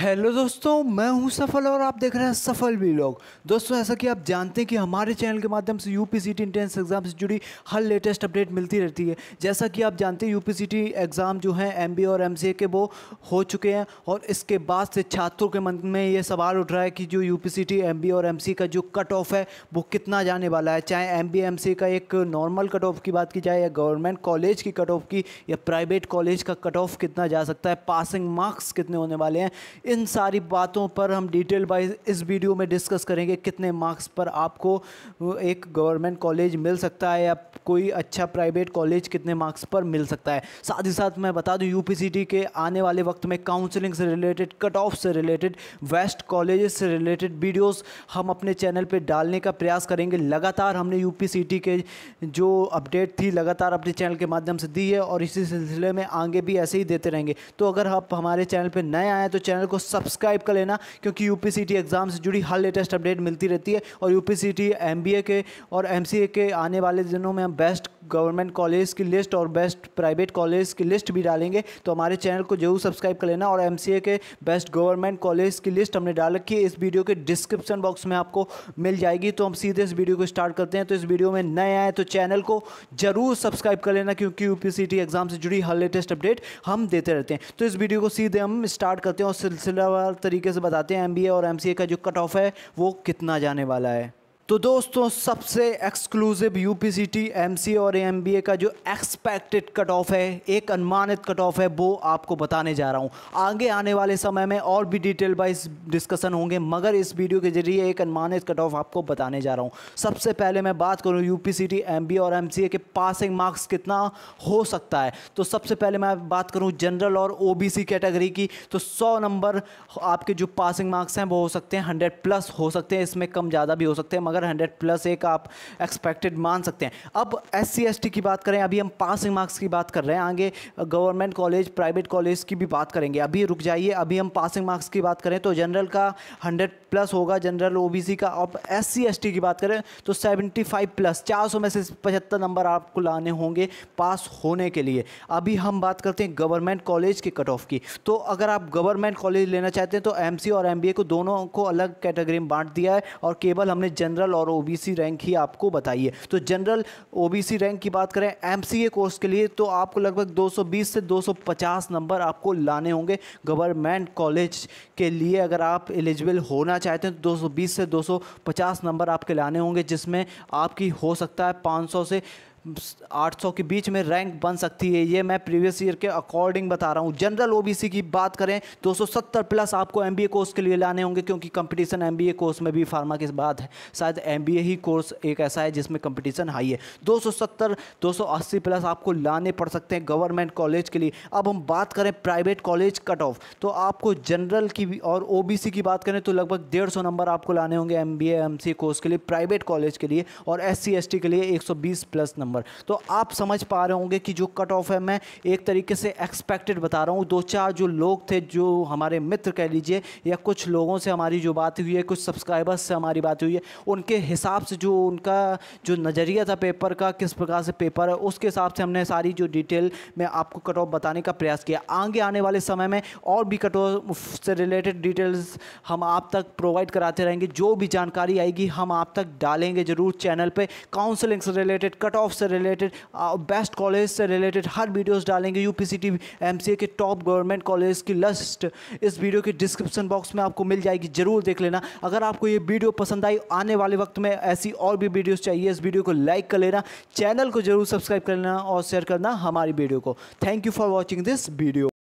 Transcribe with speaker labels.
Speaker 1: hello दोस्तों मैं हूं सफल और आप देख रहे हैं सफल भी लोग दोस्तों ऐसा कि आप जानते हैं कि हमारे चैनल के माध्यम से U P C T entrance exam से जुड़ी हर लेटेस्ट अपडेट मिलती रहती है जैसा कि आप जानते हैं U P C T exam जो है एम बी और एम सी ए के वो हो चुके हैं और इसके बाद से छात्रों के मन में ये सवाल उठ रहा है कि जो U P C T M B और एम सी का जो कट ऑफ है वो कितना जाने वाला है चाहे एम बी एम सी का एक नॉर्मल कट ऑफ की बात की जाए या गवर्नमेंट कॉलेज की कट ऑफ की या प्राइवेट कॉलेज का कट ऑफ कितना जा सकता है पासिंग मार्क्स कितने होने वाले हैं इन सारी बातों पर हम डिटेल वाइज इस वीडियो में डिस्कस करेंगे कितने मार्क्स पर आपको एक गवर्नमेंट कॉलेज मिल सकता है या कोई अच्छा प्राइवेट कॉलेज कितने मार्क्स पर मिल सकता है साथ ही साथ मैं बता दूं यूपीसीटी के आने वाले वक्त में काउंसलिंग से रिलेटेड कट ऑफ से रिलेटेड वेस्ट कॉलेज से रिलेटेड वीडियोस हम अपने चैनल पे डालने का प्रयास करेंगे लगातार हमने यूपीसीटी के जो अपडेट थी लगातार अपने चैनल के माध्यम से दी है और इसी सिलसिले में आगे भी ऐसे ही देते रहेंगे तो अगर आप हमारे चैनल पर नए आएँ तो चैनल को सब्सक्राइब कर लेना क्योंकि यू एग्ज़ाम से जुड़ी हर लेटेस्ट अपडेट मिलती रहती है और यू पी के और एम के आने वाले दिनों में हम बेस्ट गवर्नमेंट कॉलेज की लिस्ट और बेस्ट प्राइवेट कॉलेज की लिस्ट भी डालेंगे तो हमारे चैनल को जरूर सब्सक्राइब कर लेना और एम के बेस्ट गवर्नमेंट कॉलेज की लिस्ट हमने डाल रखी है इस वीडियो के डिस्क्रिप्शन बॉक्स में आपको मिल जाएगी तो हम सीधे इस वीडियो को स्टार्ट करते हैं तो इस वीडियो में नए आए तो चैनल को जरूर सब्सक्राइब कर लेना क्योंकि यू एग्ज़ाम से जुड़ी हर लेटेस्ट अपडेट हम देते रहते हैं तो इस वीडियो को सीधे हम स्टार्ट करते हैं और सिलसिलावार तरीके से बताते हैं एम और एम का जो कट ऑफ है वो कितना जाने वाला है तो दोस्तों सबसे exclusive U P C T M C और एम बी ए का जो एक्सपेक्टेड कट ऑफ है एक अनुमानित कट ऑफ है वो आपको बताने जा रहा हूँ आगे आने वाले समय में और भी डिटेल वाइज डिस्कशन होंगे मगर इस वीडियो के जरिए एक अनुमानित कट ऑफ आपको बताने जा रहा हूँ सबसे पहले मैं बात करूँ U P C T M B और एम सी ए के पासिंग मार्क्स कितना हो सकता है तो सबसे पहले मैं बात करूँ जनरल और ओ बी सी कैटेगरी की तो सौ नंबर आपके जो पासिंग मार्क्स हैं वो हो सकते हैं हंड्रेड प्लस हो सकते हैं इसमें कम ज़्यादा भी हो सकते हैं मगर अगर हंड्रेड प्लस एक आप एक्सपेक्टेड मान सकते हैं अब एस सी की बात करें अभी हम पासिंग मार्क्स की बात कर रहे हैं आगे गवर्नमेंट कॉलेज प्राइवेट कॉलेज की भी बात करेंगे अभी रुक जाइए अभी हम पासिंग मार्क्स की बात करें तो जनरल का हंड्रेड प्लस होगा जनरल ओबीसी का अब एस सी की बात करें तो सेवेंटी फाइव प्लस चार सौ में से पचहत्तर नंबर आपको लाने होंगे पास होने के लिए अभी हम बात करते हैं गवर्नमेंट कॉलेज के कट ऑफ की तो अगर आप गवर्नमेंट कॉलेज लेना चाहते हैं तो एम और एम को दोनों को अलग कैटेगरी में बांट दिया है और केवल हमने जनरल जनरल और ओबीसी रैंक ही आपको बताइए तो जनरल ओबीसी रैंक की बात करें एमसीए कोर्स के लिए तो आपको लगभग 220 से 250 नंबर आपको लाने होंगे गवर्नमेंट कॉलेज के लिए अगर आप एलिजिबल होना चाहते हैं तो 220 से 250 नंबर आपके लाने होंगे जिसमें आपकी हो सकता है 500 से 800 के बीच में रैंक बन सकती है ये मैं प्रीवियस ईयर के अकॉर्डिंग बता रहा हूँ जनरल ओबीसी की बात करें 270 प्लस आपको एमबीए कोर्स के लिए लाने होंगे क्योंकि कंपटीशन एमबीए कोर्स में भी फार्मा की बात है शायद एमबीए ही कोर्स एक ऐसा है जिसमें कंपटीशन हाई है 270 280 प्लस आपको लाने पड़ सकते हैं गवर्नमेंट कॉलेज के लिए अब हम बात करें प्राइवेट कॉलेज कट ऑफ तो आपको जनरल की और ओ की बात करें तो लगभग डेढ़ नंबर आपको लाने होंगे एम बी कोर्स के लिए प्राइवेट कॉलेज के लिए और एस सी के लिए एक प्लस नंबर नंबर तो आप समझ पा रहे होंगे कि जो कट ऑफ है मैं एक तरीके से एक्सपेक्टेड बता रहा हूँ दो चार जो लोग थे जो हमारे मित्र कह लीजिए या कुछ लोगों से हमारी जो बात हुई है कुछ सब्सक्राइबर्स से हमारी बात हुई है उनके हिसाब से जो उनका जो नज़रिया था पेपर का किस प्रकार से पेपर है उसके हिसाब से हमने सारी जो डिटेल में आपको कट ऑफ बताने का प्रयास किया आगे आने वाले समय में और भी कट ऑफ से रिलेटेड डिटेल्स हम आप तक प्रोवाइड कराते रहेंगे जो भी जानकारी आएगी हम आप तक डालेंगे ज़रूर चैनल पर काउंसलिंग से रिलेटेड कट ऑफ से रिलेटेड बेस्ट कॉलेज से रिलेटेड हर वीडियोस डालेंगे यू पी के टॉप गवर्नमेंट कॉलेज की लिस्ट इस वीडियो के डिस्क्रिप्शन बॉक्स में आपको मिल जाएगी ज़रूर देख लेना अगर आपको ये वीडियो पसंद आई आने वाले वक्त में ऐसी और भी वीडियोज़ चाहिए इस वीडियो को लाइक कर लेना चैनल को जरूर सब्सक्राइब कर लेना और शेयर करना हमारी वीडियो को thank you for watching this video